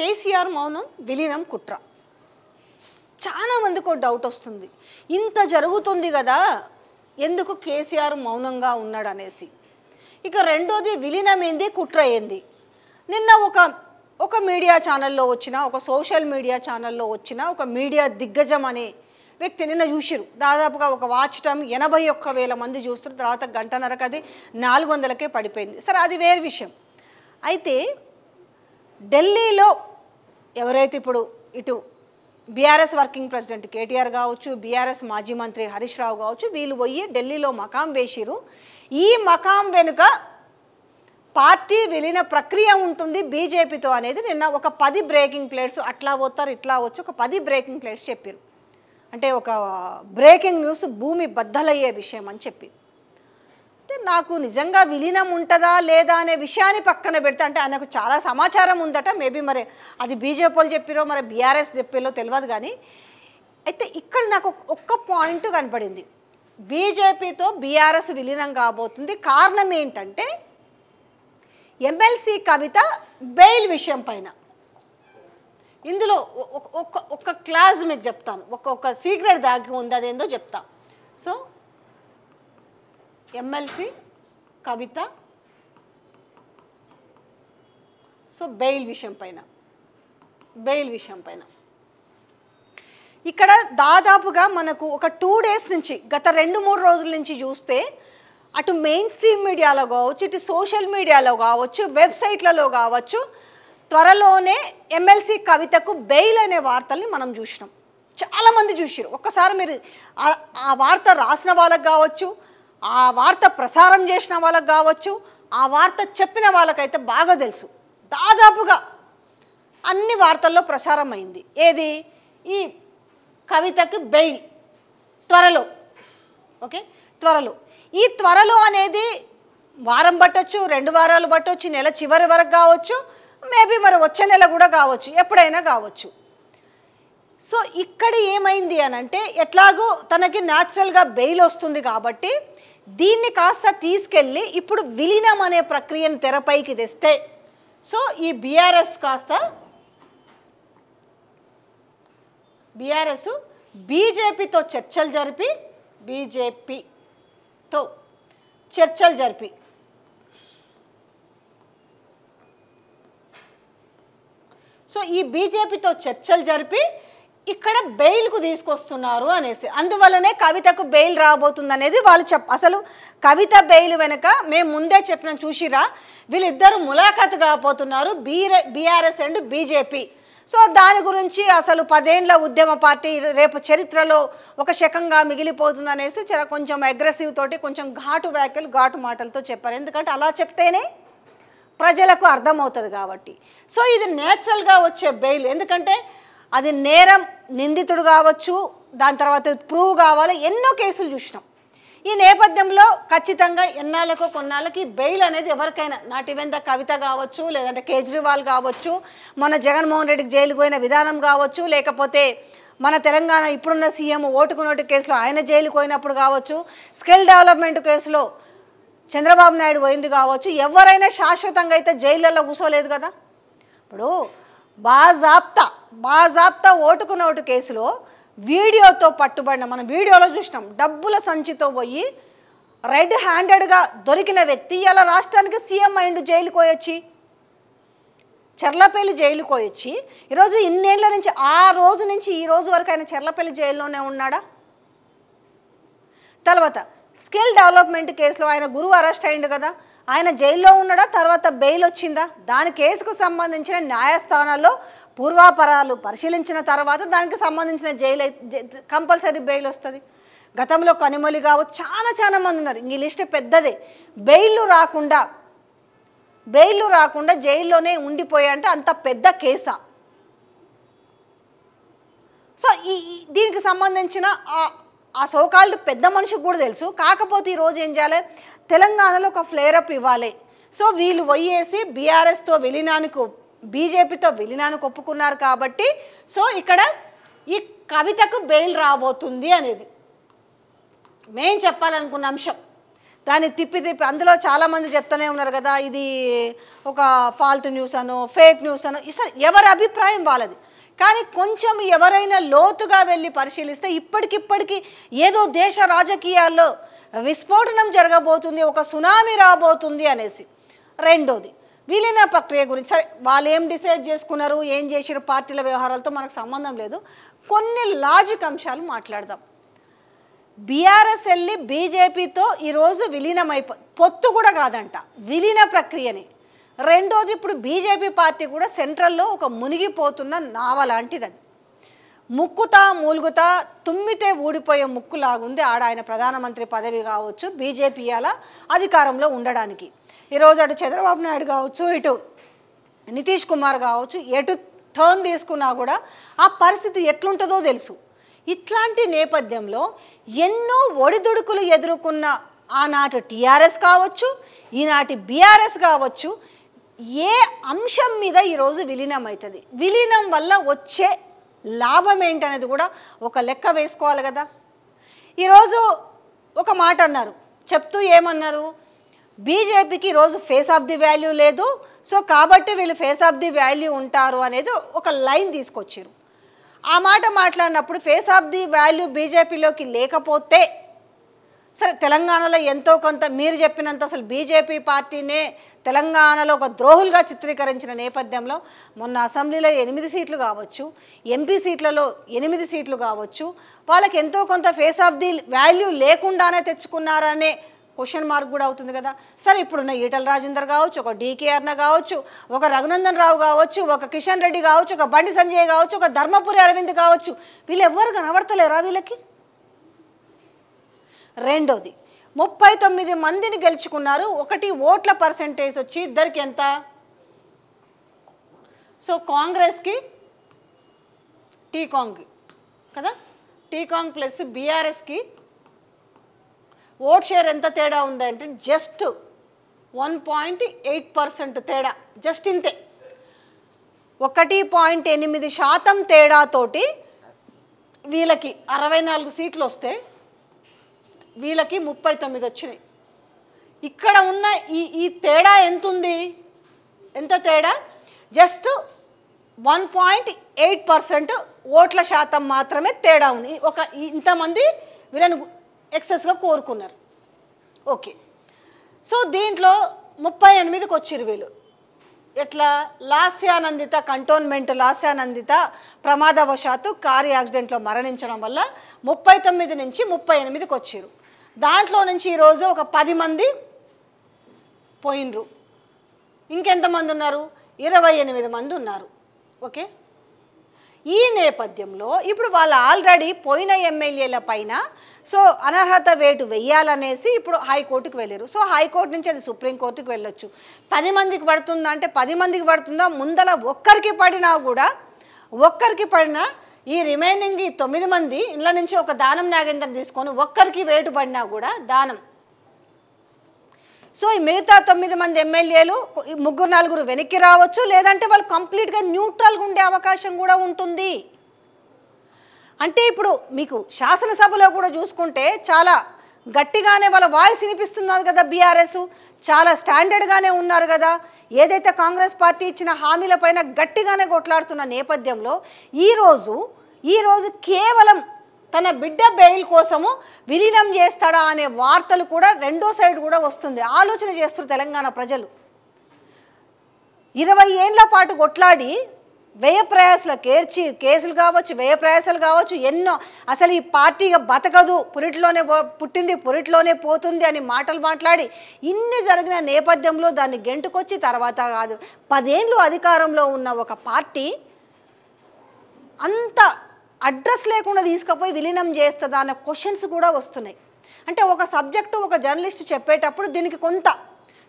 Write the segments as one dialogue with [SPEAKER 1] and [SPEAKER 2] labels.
[SPEAKER 1] కేసీఆర్ మౌనం విలీనం కుట్ర చాలా మందికి డౌట్ వస్తుంది ఇంత జరుగుతుంది కదా ఎందుకు కేసీఆర్ మౌనంగా ఉన్నాడు అనేసి ఇక రెండోది విలీనం ఏంది కుట్ర ఏంది నిన్న ఒక ఒక మీడియా ఛానల్లో వచ్చిన ఒక సోషల్ మీడియా ఛానల్లో వచ్చిన ఒక మీడియా దిగ్గజం అనే వ్యక్తి నిన్న చూసిరు దాదాపుగా ఒక వాచ్ టైం ఎనభై ఒక్క వేల మంది చూస్తారు తర్వాత గంటన్నరకు అది నాలుగు వందలకే పడిపోయింది సరే అది వేరే విషయం అయితే ఢిల్లీలో ఎవరైతే ఇప్పుడు ఇటు బీఆర్ఎస్ వర్కింగ్ ప్రెసిడెంట్ కేటీఆర్ కావచ్చు బీఆర్ఎస్ మాజీ మంత్రి హరీష్ రావు కావచ్చు వీళ్ళు పోయి ఢిల్లీలో మకాం వేసిరు ఈ మకాం వెనుక పార్టీ విలీన ప్రక్రియ ఉంటుంది బీజేపీతో అనేది నిన్న ఒక పది బ్రేకింగ్ ప్లేట్స్ అట్లా పోతారు ఇట్లా వచ్చు ఒక పది బ్రేకింగ్ ప్లేట్స్ చెప్పారు అంటే ఒక బ్రేకింగ్ న్యూస్ భూమి బద్దలయ్యే విషయం అని చెప్పి అయితే నాకు నిజంగా విలీనం ఉంటుందా లేదా అనే విషయాన్ని పక్కన పెడితే అంటే ఆయనకు చాలా సమాచారం ఉందట మేబీ మరి అది బీజేపీలు చెప్పిరో మరి బీఆర్ఎస్ చెప్పిరో తెలియదు కానీ అయితే ఇక్కడ నాకు ఒక్క పాయింట్ కనపడింది బీజేపీతో బీఆర్ఎస్ విలీనం కాబోతుంది కారణం ఏంటంటే ఎమ్మెల్సీ కవిత బెయిల్ విషయం పైన ఇందులో ఒక ఒక క్లాస్ మీద చెప్తాను ఒక్కొక్క సీక్రెట్ దాగి ఉంది అదేందో చెప్తాను so MLC Kavitha so bail విషయం పైన బెయిల్ విషయం పైన ఇక్కడ దాదాపుగా మనకు ఒక టూ డేస్ నుంచి గత రెండు మూడు రోజుల నుంచి చూస్తే అటు మెయిన్ స్ట్రీమ్ మీడియాలో కావచ్చు ఇటు సోషల్ మీడియాలో కావచ్చు వెబ్సైట్లలో కావచ్చు త్వరలోనే ఎమ్మెల్సీ కవితకు బెయిల్ అనే వార్తల్ని మనం చూసినాం చాలామంది చూసారు ఒక్కసారి మీరు ఆ వార్త రాసిన వాళ్ళకి కావచ్చు ఆ వార్త ప్రసారం చేసిన వాళ్ళకు కావచ్చు ఆ వార్త చెప్పిన వాళ్ళకైతే బాగా తెలుసు దాదాపుగా అన్ని వార్తల్లో ప్రసారం అయింది ఏది ఈ కవితకి బెయిల్ త్వరలో ఓకే త్వరలో ఈ త్వరలో అనేది వారం పట్టొచ్చు రెండు వారాలు పట్టొచ్చు నెల చివరి వరకు కావచ్చు మేబీ మరి వచ్చే నెల కూడా కావచ్చు ఎప్పుడైనా కావచ్చు సో ఇక్కడ ఏమైంది అని అంటే ఎట్లాగో తనకి న్యాచురల్గా బెయిల్ వస్తుంది కాబట్టి దీన్ని కాస్త తీసుకెళ్ళి ఇప్పుడు విలీనం అనే ప్రక్రియను తెరపైకి తెస్తే సో ఈ బీఆర్ఎస్ కాస్త బీఆర్ఎస్ బీజేపీతో చర్చలు జరిపి బీజేపీతో చర్చలు జరిపి సో ఈ బీజేపీతో చర్చలు జరిపి ఇక్కడ బెయిల్కు తీసుకొస్తున్నారు అనేసి అందువల్లనే కవితకు బెయిల్ రాబోతుంది అనేది వాళ్ళు చెప్ అసలు కవిత బెయిల్ వెనక మేము ముందే చెప్పిన చూసిరా వీళ్ళిద్దరు ములాఖాతు కాబోతున్నారు బీరే బీఆర్ఎస్ అండ్ బీజేపీ సో దాని గురించి అసలు పదేండ్ల ఉద్యమ పార్టీ రేపు చరిత్రలో ఒక శకంగా మిగిలిపోతుంది అనేసి చాలా కొంచెం అగ్రెసివ్ తోటి కొంచెం ఘాటు వ్యాఖ్యలు ఘాటు మాటలతో చెప్పారు ఎందుకంటే అలా చెప్తేనే ప్రజలకు అర్థమవుతుంది కాబట్టి సో ఇది నేచురల్గా వచ్చే బెయిల్ ఎందుకంటే అది నేరం నిందితుడు కావచ్చు దాని తర్వాత ప్రూవ్ కావాలి ఎన్నో కేసులు చూసినాం ఈ నేపథ్యంలో ఖచ్చితంగా ఎన్నాళ్ళకు కొన్నాళ్ళకి బెయిల్ అనేది ఎవరికైనా నాటి వెంద కవిత కావచ్చు లేదంటే కేజ్రీవాల్ కావచ్చు మన జగన్మోహన్ రెడ్డికి జైలు పోయిన విధానం కావచ్చు లేకపోతే మన తెలంగాణ ఇప్పుడున్న సీఎం ఓటుకు నోటి కేసులో ఆయన జైలుకు పోయినప్పుడు కావచ్చు స్కిల్ డెవలప్మెంట్ కేసులో చంద్రబాబు నాయుడు పోయింది కావచ్చు ఎవరైనా శాశ్వతంగా అయితే జైళ్ళల్లో కూర్చోలేదు కదా ఇప్పుడు బాజాప్తా బాజాబ్తా ఓటుకు నోటు కేసులో వీడియోతో పట్టుబడిన మనం వీడియోలో చూసినాం డబ్బుల సంచితో పోయి రెడ్ హ్యాండెడ్గా దొరికిన వ్యక్తి ఇలా రాష్ట్రానికి సీఎం అయిండు జైలుకు పోయొచ్చి చెర్లపల్లి జైలుకు పోయొచ్చి ఈరోజు ఇన్నేళ్ల నుంచి ఆ రోజు నుంచి ఈ రోజు వరకు ఆయన చెర్లపల్లి జైల్లోనే ఉన్నాడా తర్వాత స్కిల్ డెవలప్మెంట్ కేసులో ఆయన గురువు అరెస్ట్ అయిండు కదా ఆయన జైల్లో ఉన్నాడా తర్వాత బెయిల్ వచ్చిందా దాని కేసుకు సంబంధించిన న్యాయస్థానాల్లో పూర్వాపరాలు పరిశీలించిన తర్వాత దానికి సంబంధించిన జైలు కంపల్సరీ బెయిల్ వస్తుంది గతంలో కనుమొలి కావు చాలా చాలా మంది ఉన్నారు ఈ లిస్ట్ పెద్దదే బెయిల్ రాకుండా బెయిల్ రాకుండా జైల్లోనే అంటే అంత పెద్ద కేసా సో ఈ దీనికి సంబంధించిన ఆ సోకాళ్ళు పెద్ద మనిషికి కూడా తెలుసు కాకపోతే ఈరోజు ఏం చేయాలి తెలంగాణలో ఒక ఫ్లేరప్ ఇవ్వాలి సో వీళ్ళు వయ్యేసి బీఆర్ఎస్తో విలీనానికి బీజేపీతో విలీనానికి ఒప్పుకున్నారు కాబట్టి సో ఇక్కడ ఈ కవితకు బెయిల్ రాబోతుంది అనేది మేం చెప్పాలనుకున్న అంశం దాన్ని తిప్పి తిప్పి అందులో చాలామంది చెప్తూనే ఉన్నారు కదా ఇది ఒక ఫాల్ట్ న్యూస్ అనో ఫేక్ న్యూస్ అనో ఇసలు ఎవరి అభిప్రాయం వాళ్ళది కానీ కొంచెం ఎవరైనా లోతుగా వెళ్ళి పరిశీలిస్తే ఇప్పటికిప్పటికి ఏదో దేశ రాజకీయాల్లో విస్ఫోటనం జరగబోతుంది ఒక సునామీ రాబోతుంది అనేసి రెండోది విలీన ప్రక్రియ గురించి సరే వాళ్ళు ఏం డిసైడ్ చేసుకున్నారు ఏం చేసారు పార్టీల వ్యవహారాలతో మనకు సంబంధం లేదు కొన్ని లాజిక్ అంశాలు మాట్లాడదాం బీఆర్ఎస్ వెళ్ళి బీజేపీతో ఈరోజు విలీనమైపో పొత్తు కూడా కాదంట విలీన ప్రక్రియని రెండోది ఇప్పుడు బీజేపీ పార్టీ కూడా సెంట్రల్లో ఒక మునిగిపోతున్న నావ లాంటిదని ముక్కుతా మూలుగుతా తుమ్మితే ఊడిపోయే ముక్కులాగుంది ఆడ ఆయన ప్రధానమంత్రి పదవి కావచ్చు బీజేపీ అలా అధికారంలో ఉండడానికి ఈరోజు అటు చంద్రబాబు నాయుడు కావచ్చు ఇటు నితీష్ కుమార్ కావచ్చు ఎటు టర్న్ తీసుకున్నా కూడా ఆ పరిస్థితి ఎట్లుంటుందో తెలుసు ఇట్లాంటి నేపథ్యంలో ఎన్నో ఒడిదుడుకులు ఎదుర్కొన్న ఆనాటి టీఆర్ఎస్ కావచ్చు ఈనాటి బీఆర్ఎస్ కావచ్చు ఏ అంశం మీద ఈరోజు విలీనం అవుతుంది విలీనం వల్ల వచ్చే లాభం ఏంటనేది కూడా ఒక లెక్క వేసుకోవాలి కదా ఈరోజు ఒక మాట అన్నారు చెప్తూ ఏమన్నారు బీజేపీకి ఈరోజు ఫేస్ ఆఫ్ ది వాల్యూ లేదు సో కాబట్టి వీళ్ళు ఫేస్ ఆఫ్ ది వాల్యూ ఉంటారు అనేది ఒక లైన్ తీసుకొచ్చారు ఆ మాట మాట్లాడినప్పుడు ఫేస్ ఆఫ్ ది వాల్యూ బీజేపీలోకి లేకపోతే సరే తెలంగాణలో ఎంతో కొంత మీరు చెప్పినంత అసలు బీజేపీ పార్టీనే తెలంగాణలో ఒక ద్రోహులుగా చిత్రీకరించిన నేపథ్యంలో మొన్న అసెంబ్లీలో ఎనిమిది సీట్లు కావచ్చు ఎంపీ సీట్లలో ఎనిమిది సీట్లు కావచ్చు వాళ్ళకి ఎంతో కొంత ఫేస్ ఆఫ్ ది వాల్యూ లేకుండానే తెచ్చుకున్నారనే క్వశ్చన్ మార్క్ కూడా అవుతుంది కదా సరే ఇప్పుడున్న ఈటల రాజేందర్ కావచ్చు ఒక డీకేఆర్న కావచ్చు ఒక రఘునందన్ రావు కావచ్చు ఒక కిషన్ రెడ్డి కావచ్చు ఒక బండి సంజయ్ కావచ్చు ఒక ధర్మపురి అరవింద్ కావచ్చు వీళ్ళు ఎవ్వరు కనబడతలేరా వీళ్ళకి రెండోది ముప్పై తొమ్మిది మందిని గెలుచుకున్నారు ఒకటి ఓట్ల పర్సంటేజ్ వచ్చి ఇద్దరికి ఎంత సో కాంగ్రెస్కి టీకాంగ్ కదా టీకాంగ్ ప్లస్ బీఆర్ఎస్కి ఓట్ షేర్ ఎంత తేడా ఉందంటే just one point eight percent తేడా జస్ట్ ఇంతే ఒకటి పాయింట్ ఎనిమిది శాతం తేడాతోటి వీళ్ళకి అరవై నాలుగు సీట్లు వస్తే వీళ్ళకి ముప్పై తొమ్మిది వచ్చినాయి ఇక్కడ ఉన్న ఈ ఈ తేడా ఎంత ఉంది ఎంత తేడా just one point eight percent ఓట్ల శాతం మాత్రమే తేడా ఉంది ఒక ఇంతమంది వీళ్ళని ఎక్సెస్గా కోరుకున్నారు ఓకే సో దీంట్లో ముప్పై ఎనిమిదికి వచ్చిరు వీళ్ళు ఎట్లా లాస్యానందిత కంటోన్మెంట్ లాస్యానందిత ప్రమాదవశాత్తు కారు యాక్సిడెంట్లో మరణించడం వల్ల ముప్పై తొమ్మిది నుంచి ముప్పై ఎనిమిదికి వచ్చారు దాంట్లో నుంచి ఈరోజు ఒక పది మంది పోయినరు ఇంకెంతమంది ఉన్నారు ఇరవై ఎనిమిది మంది ఉన్నారు ఓకే ఈ నేపథ్యంలో ఇప్పుడు వాళ్ళు ఆల్రెడీ పోయిన ఎమ్మెల్యేల పైన సో అనర్హత వేటు వెయ్యాలనేసి ఇప్పుడు హైకోర్టుకు వెళ్ళారు సో హైకోర్టు నుంచి అది సుప్రీంకోర్టుకు వెళ్ళొచ్చు పది మందికి పడుతుందా అంటే పది మందికి పడుతుందా ముందల ఒక్కరికి పడినా కూడా ఒక్కరికి పడినా ఈ రిమైనింగ్ ఈ తొమ్మిది మంది ఇళ్ళ నుంచి ఒక దానం నాగేంద్రం తీసుకొని ఒక్కరికి వేటు పడినా కూడా దానం సో ఈ మిగతా తొమ్మిది మంది ఎమ్మెల్యేలు ముగ్గురు నలుగురు వెనక్కి రావచ్చు లేదంటే వాళ్ళు కంప్లీట్గా న్యూట్రల్గా ఉండే అవకాశం కూడా ఉంటుంది అంటే ఇప్పుడు మీకు శాసనసభలో కూడా చూసుకుంటే చాలా గట్టిగానే వాళ్ళ వాయిస్ వినిపిస్తున్నారు కదా బీఆర్ఎస్ చాలా స్టాండర్డ్గానే ఉన్నారు కదా ఏదైతే కాంగ్రెస్ పార్టీ ఇచ్చిన హామీల పైన గట్టిగానే కొట్లాడుతున్న నేపథ్యంలో ఈరోజు ఈరోజు కేవలం తన బిడ్డ బెయిల్ కోసము విలీనం చేస్తాడా అనే వార్తలు కూడా రెండో సైడ్ కూడా వస్తుంది ఆలోచన చేస్తున్నారు తెలంగాణ ప్రజలు ఇరవై ఏళ్ళ పాటు కొట్లాడి వ్యయ ప్రయాసాల కేర్చి కేసులు కావచ్చు వ్యయ ప్రయాసాలు కావచ్చు ఎన్నో అసలు ఈ పార్టీ బతకదు పురిటిలోనే పుట్టింది పురిటిలోనే పోతుంది అని మాటలు మాట్లాడి ఇన్ని జరిగిన నేపథ్యంలో దాన్ని గెంటుకొచ్చి తర్వాత కాదు పదేళ్ళు అధికారంలో ఉన్న ఒక పార్టీ అంత అడ్రస్ లేకుండా తీసుకుపోయి విలీనం చేస్తుందా అనే క్వశ్చన్స్ కూడా వస్తున్నాయి అంటే ఒక సబ్జెక్టు ఒక జర్నలిస్ట్ చెప్పేటప్పుడు దీనికి కొంత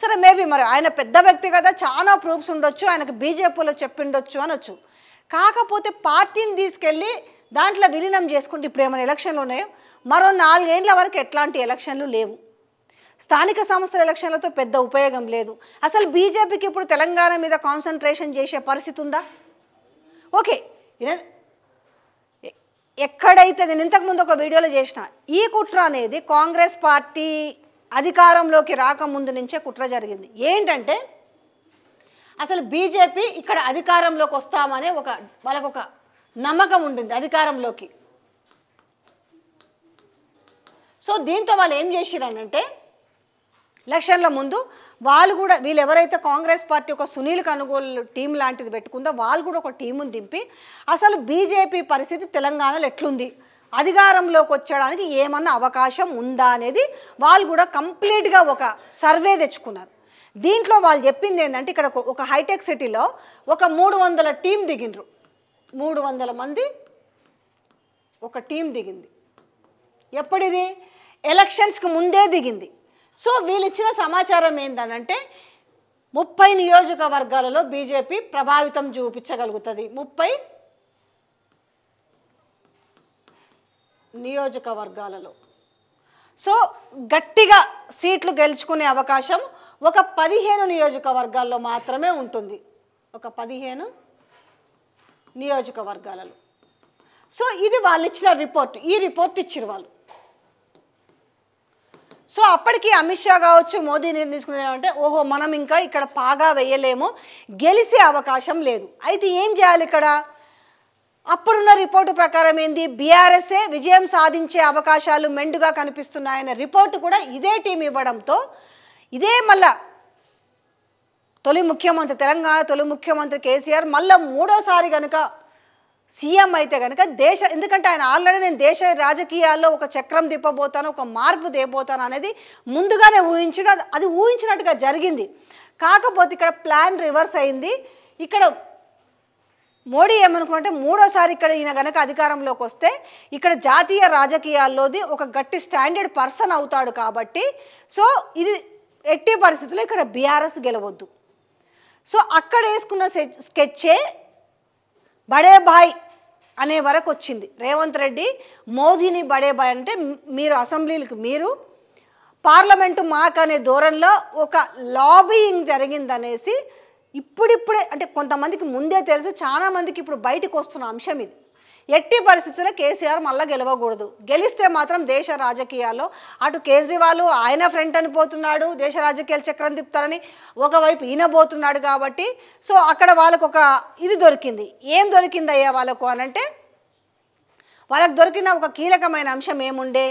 [SPEAKER 1] సరే మేబీ మరి ఆయన పెద్ద వ్యక్తి కదా చాలా ప్రూఫ్స్ ఉండొచ్చు ఆయనకు బీజేపీలో చెప్పిండొచ్చు అనొచ్చు కాకపోతే పార్టీని తీసుకెళ్ళి దాంట్లో విలీనం చేసుకుంటే ఇప్పుడు ఏమైనా ఎలక్షన్లు ఉన్నాయో మరో నాలుగేండ్ల వరకు ఎట్లాంటి ఎలక్షన్లు లేవు స్థానిక సంస్థల ఎలక్షన్లతో పెద్ద ఉపయోగం లేదు అసలు బీజేపీకి ఇప్పుడు తెలంగాణ మీద కాన్సన్ట్రేషన్ చేసే పరిస్థితి ఉందా ఓకే ఎక్కడైతే నేను ఇంతకుముందు ఒక వీడియోలో చేసిన ఈ కుట్ర అనేది కాంగ్రెస్ పార్టీ అధికారంలోకి రాకముందు నుంచే కుట్ర జరిగింది ఏంటంటే అసలు బీజేపీ ఇక్కడ అధికారంలోకి వస్తామనే ఒక వాళ్ళకు ఒక నమ్మకం ఉంటుంది అధికారంలోకి సో దీంతో వాళ్ళు ఏం చేసిరంటే ఎలక్షన్ల ముందు వాళ్ళు కూడా వీళ్ళు ఎవరైతే కాంగ్రెస్ పార్టీ ఒక సునీల్ కనుగోలు టీం లాంటిది పెట్టుకుందో వాళ్ళు కూడా ఒక టీముని దింపి అసలు బీజేపీ పరిస్థితి తెలంగాణలో ఎట్లుంది అధికారంలోకి వచ్చడానికి ఏమన్నా అవకాశం ఉందా అనేది వాళ్ళు కూడా కంప్లీట్గా ఒక సర్వే తెచ్చుకున్నారు దీంట్లో వాళ్ళు చెప్పింది ఏంటంటే ఇక్కడ ఒక హైటెక్ సిటీలో ఒక మూడు వందల టీం దిగినరు మూడు వందల మంది ఒక టీం దిగింది ఎప్పుడిది ఎలక్షన్స్కి ముందే దిగింది సో వీళ్ళు ఇచ్చిన సమాచారం ఏంటనంటే ముప్పై నియోజకవర్గాలలో బీజేపీ ప్రభావితం చూపించగలుగుతుంది ముప్పై నియోజకవర్గాలలో సో గట్టిగా సీట్లు గెలుచుకునే అవకాశం ఒక పదిహేను నియోజకవర్గాల్లో మాత్రమే ఉంటుంది ఒక పదిహేను నియోజకవర్గాలలో సో ఇది వాళ్ళు ఇచ్చిన రిపోర్ట్ ఈ రిపోర్ట్ ఇచ్చారు వాళ్ళు సో అప్పటికి అమిత్ షా కావచ్చు మోదీ నిర్ణయించుకునేదంటే ఓహో మనం ఇంకా ఇక్కడ పాగా వేయలేము గెలిసే అవకాశం లేదు అయితే ఏం చేయాలి ఇక్కడ అప్పుడున్న రిపోర్టు ప్రకారం ఏంది బీఆర్ఎస్ఏ విజయం సాధించే అవకాశాలు మెండుగా కనిపిస్తున్నాయన్న రిపోర్టు కూడా ఇదే టీం ఇవ్వడంతో ఇదే మళ్ళా తొలి ముఖ్యమంత్రి తెలంగాణ తొలి ముఖ్యమంత్రి కేసీఆర్ మళ్ళీ మూడోసారి కనుక సీఎం అయితే కనుక దేశ ఎందుకంటే ఆయన ఆల్రెడీ నేను దేశ రాజకీయాల్లో ఒక చక్రం తిప్పబోతాను ఒక మార్పు తేబోతాను అనేది ముందుగానే ఊహించడం అది ఊహించినట్టుగా జరిగింది కాకపోతే ఇక్కడ ప్లాన్ రివర్స్ అయింది ఇక్కడ మోడీ ఏమనుకున్నట్టే మూడోసారి ఇక్కడ ఈయన గనక అధికారంలోకి వస్తే ఇక్కడ జాతీయ రాజకీయాల్లోది ఒక గట్టి స్టాండర్డ్ పర్సన్ అవుతాడు కాబట్టి సో ఇది ఎట్టి పరిస్థితుల్లో ఇక్కడ బీఆర్ఎస్ గెలవద్దు సో అక్కడ వేసుకున్న స్కెచ్చే బడే బాయ్ అనే వరకు వచ్చింది రేవంత్ రెడ్డి మోదీని బడే బాయ్ అంటే మీరు అసెంబ్లీలకు మీరు పార్లమెంటు మాకు అనే దూరంలో ఒక లాబీయింగ్ జరిగిందనేసి ఇప్పుడిప్పుడే అంటే కొంతమందికి ముందే తెలుసు చాలామందికి ఇప్పుడు బయటకు వస్తున్న అంశం ఇది ఎట్టి పరిస్థితుల్లో కేసీఆర్ మళ్ళీ గెలవకూడదు గెలిస్తే మాత్రం దేశ రాజకీయాల్లో అటు కేజ్రీవాల్ ఆయన ఫ్రంట్ అని పోతున్నాడు దేశ రాజకీయాలు చక్రం తిప్పుతారని ఒకవైపు ఈనబోతున్నాడు కాబట్టి సో అక్కడ వాళ్ళకు ఒక ఇది దొరికింది ఏం దొరికింది అయ్యా వాళ్ళకు అనంటే వాళ్ళకు దొరికిన ఒక కీలకమైన అంశం ఏముండే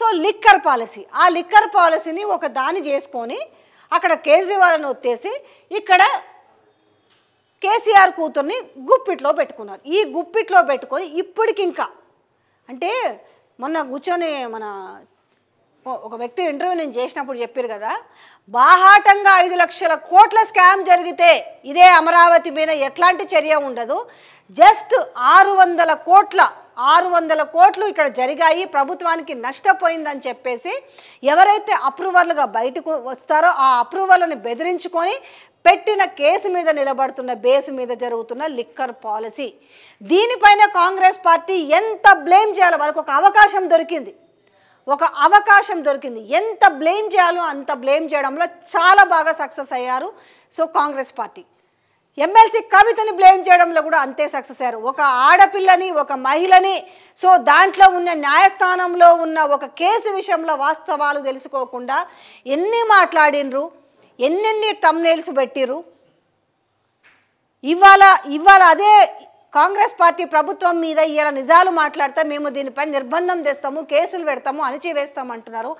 [SPEAKER 1] సో లిక్కర్ పాలసీ ఆ లిక్కర్ పాలసీని ఒక దాని చేసుకొని అక్కడ కేజ్రీవాల్ని ఒత్తేసి ఇక్కడ కేసీఆర్ కూతుర్ని గుప్పిట్లో పెట్టుకున్నారు ఈ గుప్పిట్లో పెట్టుకొని ఇప్పటికింకా అంటే మొన్న కూర్చొని మన ఒక వ్యక్తి ఇంటర్వ్యూ నేను చేసినప్పుడు చెప్పారు కదా బాహాటంగా ఐదు లక్షల కోట్ల స్కామ్ జరిగితే ఇదే అమరావతి మీద ఎట్లాంటి చర్య ఉండదు జస్ట్ ఆరు వందల కోట్ల ఆరు వందల కోట్లు ఇక్కడ జరిగాయి ప్రభుత్వానికి నష్టపోయిందని చెప్పేసి ఎవరైతే అప్రూవర్లుగా బయటకు వస్తారో ఆ అప్రూవర్లను బెదిరించుకొని పెట్టిన కేసు మీద నిలబడుతున్న బేస్ మీద జరుగుతున్న లిక్కర్ పాలసీ దీనిపైన కాంగ్రెస్ పార్టీ ఎంత బ్లేమ్ చేయాలో వాళ్ళకు ఒక అవకాశం దొరికింది ఒక అవకాశం దొరికింది ఎంత బ్లేమ్ చేయాలో అంత బ్లేమ్ చేయడంలో చాలా బాగా సక్సెస్ అయ్యారు సో కాంగ్రెస్ పార్టీ ఎమ్మెల్సీ కవితని బ్లేమ్ చేయడంలో కూడా అంతే సక్సెస్ అయ్యారు ఒక ఆడపిల్లని ఒక మహిళని సో దాంట్లో ఉన్న న్యాయస్థానంలో ఉన్న ఒక కేసు విషయంలో వాస్తవాలు తెలుసుకోకుండా ఎన్ని మాట్లాడినరు ఎన్నెన్ని టమ్నేల్స్ పెట్టిరు ఇవాళ ఇవాళ అదే కాంగ్రెస్ పార్టీ ప్రభుత్వం మీద ఇలా నిజాలు మాట్లాడితే మేము దీనిపై నిర్బంధం చేస్తాము కేసులు పెడతాము అణిచివేస్తాము అంటున్నారు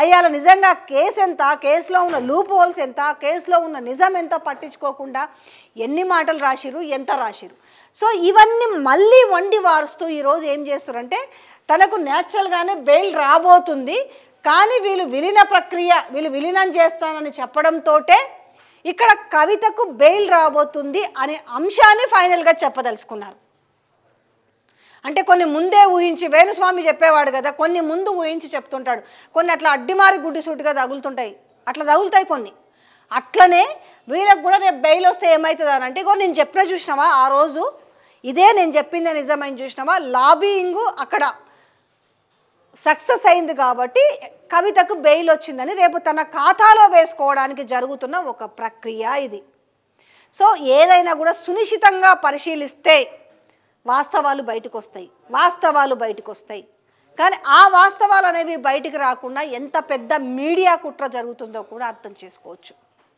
[SPEAKER 1] అయ్యాల నిజంగా కేసు ఎంత కేసులో ఉన్న లూప్ హోల్స్ ఎంత కేసులో ఉన్న నిజం ఎంత పట్టించుకోకుండా ఎన్ని మాటలు రాసిరు ఎంత రాసిరు సో ఇవన్నీ మళ్ళీ వండి వారుస్తూ ఈరోజు ఏం చేస్తారంటే తనకు న్యాచురల్గానే బెయిల్ రాబోతుంది కానీ వీళ్ళు విలీన ప్రక్రియ వీళ్ళు విలీనం చేస్తానని చెప్పడంతోటే ఇక్కడ కవితకు బెయిల్ రాబోతుంది అనే అంశాన్ని ఫైనల్గా చెప్పదలుచుకున్నారు అంటే కొన్ని ముందే ఊహించి వేణుస్వామి చెప్పేవాడు కదా కొన్ని ముందు ఊహించి చెప్తుంటాడు కొన్ని అట్లా అడ్డిమారి గుడ్డిసూటిగా తగులుతుంటాయి అట్లా తగులుతాయి కొన్ని అట్లనే వీళ్ళకు కూడా రేపు బెయిల్ వస్తే ఏమవుతుంది అని అంటే నేను చెప్పిన చూసినావా ఆ రోజు ఇదే నేను చెప్పిందే నిజమైన చూసినావా లాబీయింగ్ అక్కడ సక్సెస్ అయింది కాబట్టి కవితకు బెయిల్ వచ్చిందని రేపు తన ఖాతాలో వేసుకోవడానికి జరుగుతున్న ఒక ప్రక్రియ ఇది సో ఏదైనా కూడా సునిశ్చితంగా పరిశీలిస్తే వాస్తవాలు బయటకు వస్తాయి వాస్తవాలు బయటకు వస్తాయి కానీ ఆ వాస్తవాలు అనేవి బయటికి రాకుండా ఎంత పెద్ద మీడియా కుట్ర జరుగుతుందో కూడా అర్థం చేసుకోవచ్చు